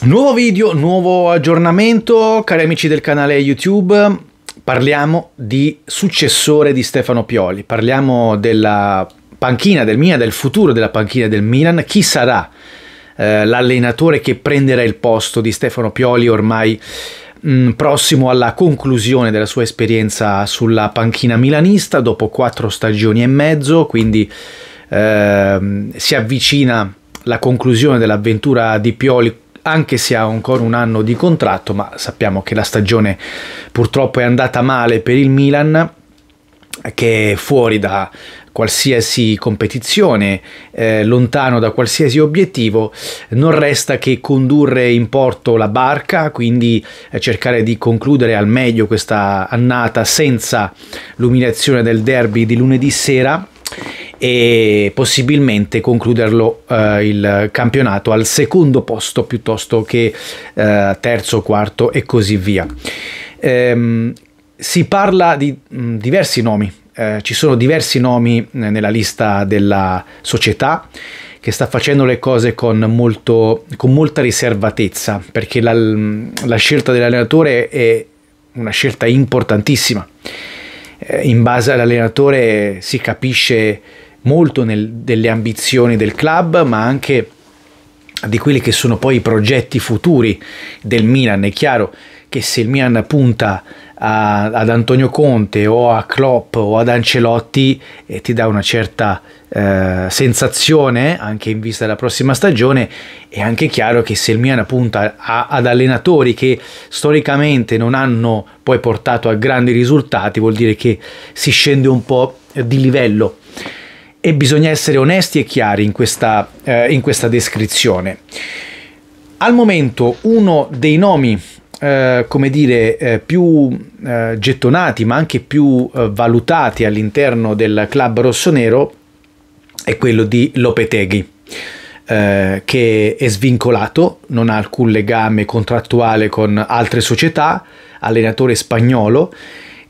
Nuovo video, nuovo aggiornamento, cari amici del canale YouTube, parliamo di successore di Stefano Pioli, parliamo della panchina del Milan, del futuro della panchina del Milan, chi sarà eh, l'allenatore che prenderà il posto di Stefano Pioli ormai mh, mm, prossimo alla conclusione della sua esperienza sulla panchina milanista dopo quattro stagioni e mezzo, quindi eh, si avvicina la conclusione dell'avventura di Pioli anche se ha ancora un anno di contratto, ma sappiamo che la stagione purtroppo è andata male per il Milan che è fuori da qualsiasi competizione, eh, lontano da qualsiasi obiettivo, non resta che condurre in porto la barca, quindi eh, cercare di concludere al meglio questa annata senza l'umiliazione del derby di lunedì sera e possibilmente concluderlo eh, il campionato al secondo posto piuttosto che eh, terzo, quarto e così via. Ehm, si parla di mh, mm, diversi nomi, eh, ci sono diversi nomi eh, nella lista della società che sta facendo le cose con, molto, con molta riservatezza perché la, mm, la scelta dell'allenatore è una scelta importantissima. Eh, in base all'allenatore si capisce molto nel, delle ambizioni del club, ma anche di quelli che sono poi i progetti futuri del Milan. È chiaro che se il Milan punta a, ad Antonio Conte o a Klopp o ad Ancelotti eh, ti dà una certa eh, sensazione anche in vista della prossima stagione è anche chiaro che se il Milan punta a, ad allenatori che storicamente non hanno poi portato a grandi risultati vuol dire che si scende un po' di livello e bisogna essere onesti e chiari in questa, eh, in questa descrizione. Al momento uno dei nomi eh, come dire, eh, più eh, gettonati ma anche più eh, valutati all'interno del club rossonero è quello di Lopeteghi, eh, che è svincolato, non ha alcun legame contrattuale con altre società, allenatore spagnolo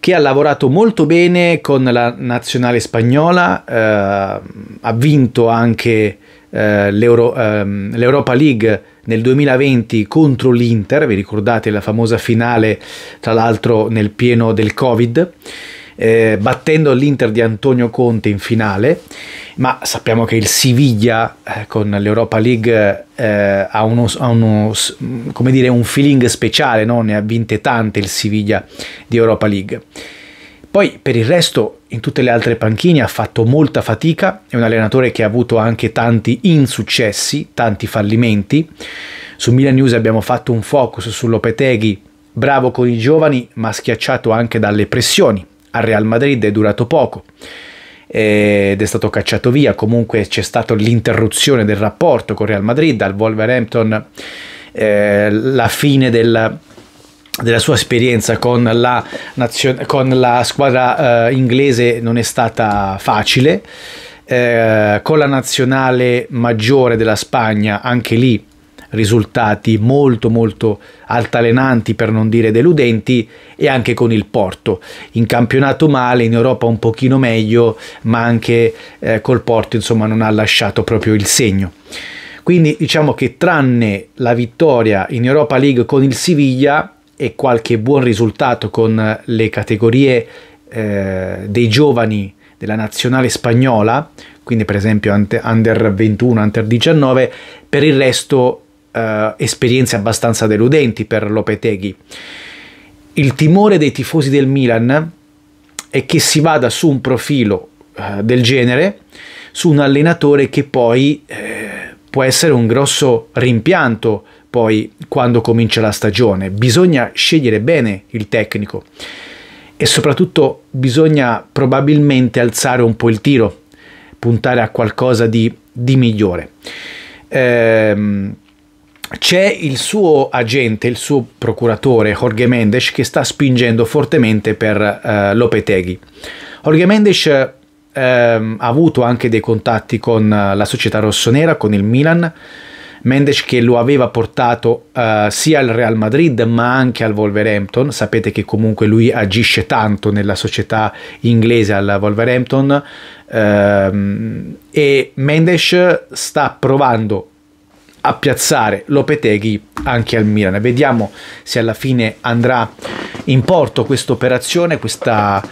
che ha lavorato molto bene con la nazionale spagnola, eh, ha vinto anche eh, l'Euro, ehm, l'Europa League nel 2020 contro l'Inter, vi ricordate la famosa finale tra l'altro nel pieno del Covid eh, battendo l'Inter di Antonio Conte in finale, ma sappiamo che il Siviglia eh, con l'Europa League eh, ha, uno, ha uno, dire, un feeling speciale, no? ne ha vinte tante il Siviglia di Europa League. Poi per il resto in tutte le altre panchine ha fatto molta fatica, è un allenatore che ha avuto anche tanti insuccessi, tanti fallimenti. Su Milan News abbiamo fatto un focus sull'Opeteghi, bravo con i giovani ma schiacciato anche dalle pressioni, al Real Madrid è durato poco ed è stato cacciato via, comunque c'è stata l'interruzione del rapporto con Real Madrid, al Wolverhampton eh, la fine del, della sua esperienza con la, nazion- con la squadra eh, inglese non è stata facile, eh, con la nazionale maggiore della Spagna anche lì risultati molto molto altalenanti per non dire deludenti e anche con il Porto. In campionato male, in Europa un pochino meglio, ma anche eh, col Porto insomma non ha lasciato proprio il segno. Quindi diciamo che tranne la vittoria in Europa League con il Siviglia e qualche buon risultato con le categorie eh, dei giovani della nazionale spagnola, quindi per esempio under 21, under 19, per il resto eh, esperienze abbastanza deludenti per Lopeteghi. Il timore dei tifosi del Milan è che si vada su un profilo eh, del genere, su un allenatore che poi eh, può essere un grosso rimpianto poi quando comincia la stagione. Bisogna scegliere bene il tecnico e soprattutto bisogna probabilmente alzare un po' il tiro, puntare a qualcosa di, di migliore. Ehm, c'è il suo agente, il suo procuratore Jorge Mendes che sta spingendo fortemente per eh, Lopeteghi. Jorge Mendes eh, ha avuto anche dei contatti con eh, la società rossonera, con il Milan. Mendes che lo aveva portato eh, sia al Real Madrid ma anche al Wolverhampton, sapete che comunque lui agisce tanto nella società inglese al Wolverhampton ehm, e Mendes sta provando a piazzare Lopeteghi anche al Milan. Vediamo se alla fine andrà in porto questa operazione, questa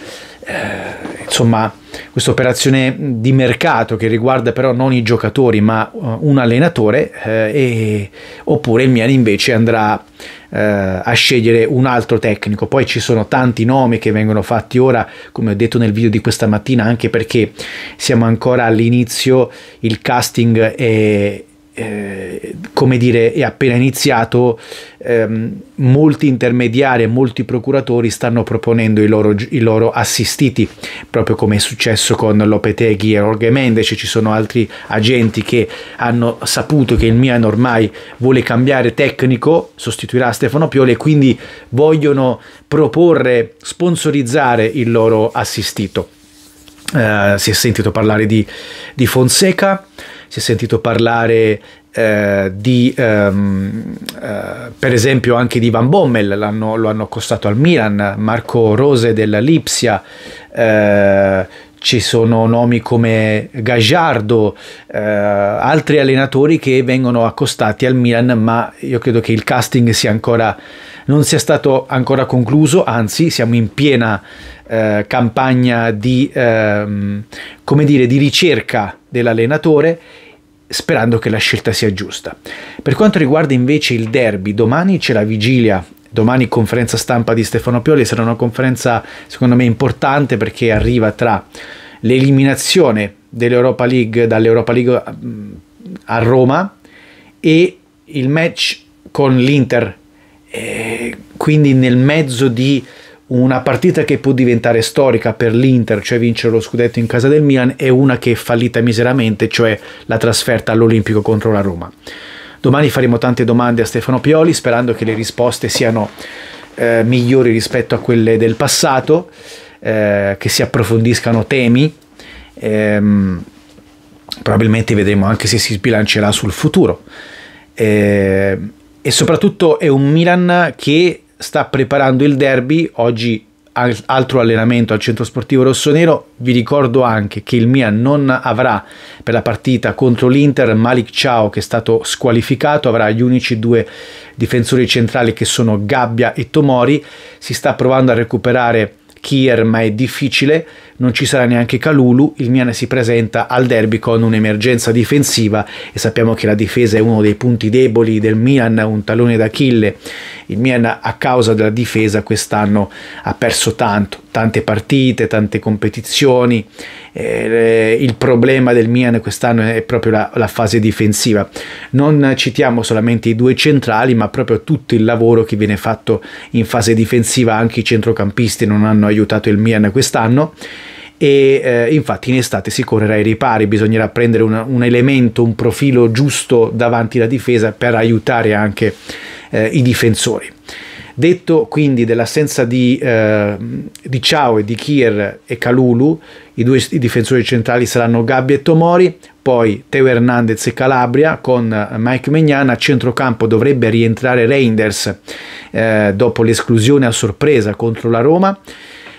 eh, insomma questa operazione di mercato che riguarda però non i giocatori ma eh, un allenatore eh, e, oppure il Milan invece andrà eh, a scegliere un altro tecnico poi ci sono tanti nomi che vengono fatti ora come ho detto nel video di questa mattina anche perché siamo ancora all'inizio il casting è, eh, come dire, è appena iniziato, ehm, molti intermediari e molti procuratori stanno proponendo i loro, i loro assistiti, proprio come è successo con Lopeteghi e Jorge Mendes, ci sono altri agenti che hanno saputo che il Milan ormai vuole cambiare tecnico, sostituirà Stefano Pioli e quindi vogliono proporre, sponsorizzare il loro assistito. Eh, si è sentito parlare di, di Fonseca, si è sentito parlare eh, di, ehm, eh, per esempio, anche di Van Bommel, l'hanno, lo hanno accostato al Milan, Marco Rose della Lipsia. Eh, ci sono nomi come Gagliardo, eh, altri allenatori che vengono accostati al Milan, ma io credo che il casting sia ancora, non sia stato ancora concluso, anzi siamo in piena eh, campagna di, ehm, come dire, di ricerca dell'allenatore sperando che la scelta sia giusta. Per quanto riguarda invece il derby, domani c'è la vigilia domani conferenza stampa di Stefano Pioli sarà una conferenza secondo me importante perché arriva tra l'eliminazione dell'Europa League dall'Europa League mm, a Roma e il match con l'Inter e eh, quindi nel mezzo di una partita che può diventare storica per l'Inter, cioè vincere lo scudetto in casa del Milan, e una che è fallita miseramente, cioè la trasferta all'Olimpico contro la Roma. Domani faremo tante domande a Stefano Pioli, sperando che le risposte siano eh, migliori rispetto a quelle del passato, eh, che si approfondiscano temi. Ehm, probabilmente vedremo anche se si sbilancerà sul futuro. Eh, e soprattutto è un Milan che sta preparando il derby, oggi altro allenamento al centro sportivo rossonero. Vi ricordo anche che il Mia non avrà per la partita contro l'Inter Malik Ciao che è stato squalificato, avrà gli unici due difensori centrali che sono Gabbia e Tomori. Si sta provando a recuperare Kier ma è difficile, non ci sarà neanche Calulu, il Milan si presenta al derby con un'emergenza difensiva e sappiamo che la difesa è uno dei punti deboli del Milan, un tallone d'Achille. Il Milan a causa della difesa quest'anno ha perso tanto, tante partite, tante competizioni. Eh, il problema del Milan quest'anno è proprio la, la fase difensiva. Non citiamo solamente i due centrali, ma proprio tutto il lavoro che viene fatto in fase difensiva, anche i centrocampisti non hanno aiutato il Milan quest'anno e eh, infatti in estate si correrà ai ripari, bisognerà prendere una, un elemento, un profilo giusto davanti alla difesa per aiutare anche eh, i difensori. Detto quindi dell'assenza di, eh, di Ciao e di Kier e Calulu, i due i difensori centrali saranno Gabbi e Tomori, poi Teo Hernandez e Calabria con Mike Megnana, a centrocampo dovrebbe rientrare Reinders eh, dopo l'esclusione a sorpresa contro la Roma,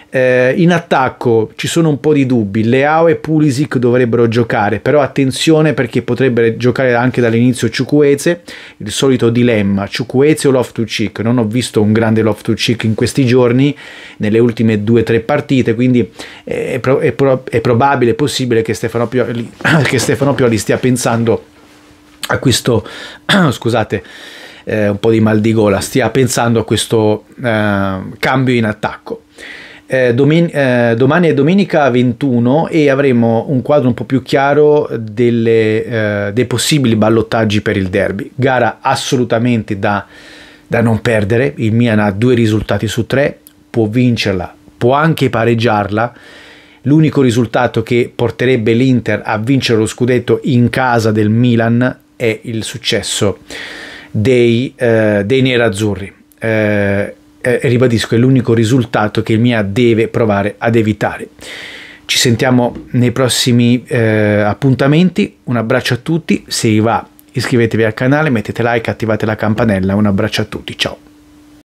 eh, in attacco ci sono un po' di dubbi, Leao e Pulisic dovrebbero giocare, però attenzione perché potrebbe giocare anche dall'inizio Ciucueze, il solito dilemma, Ciucueze o Loft to cheek non ho visto un grande Loft to cheek in questi giorni, nelle ultime due o tre partite, quindi eh, è, pro- è, pro- è probabile, è possibile che Stefano, Pioli, che Stefano Pioli stia pensando a questo, scusate, eh, un po' di mal di gola, stia pensando a questo eh, cambio in attacco eh, domen- eh, domani è domenica 21 e avremo un quadro un po' più chiaro delle, eh, dei possibili ballottaggi per il derby. Gara assolutamente da, da non perdere, il Milan ha due risultati su tre, può vincerla, può anche pareggiarla. L'unico risultato che porterebbe l'Inter a vincere lo scudetto in casa del Milan è il successo dei, eh, dei nerazzurri. Eh, eh, ribadisco, è l'unico risultato che il MIA deve provare ad evitare. Ci sentiamo nei prossimi eh, appuntamenti, un abbraccio a tutti, se vi va iscrivetevi al canale, mettete like, attivate la campanella, un abbraccio a tutti, ciao!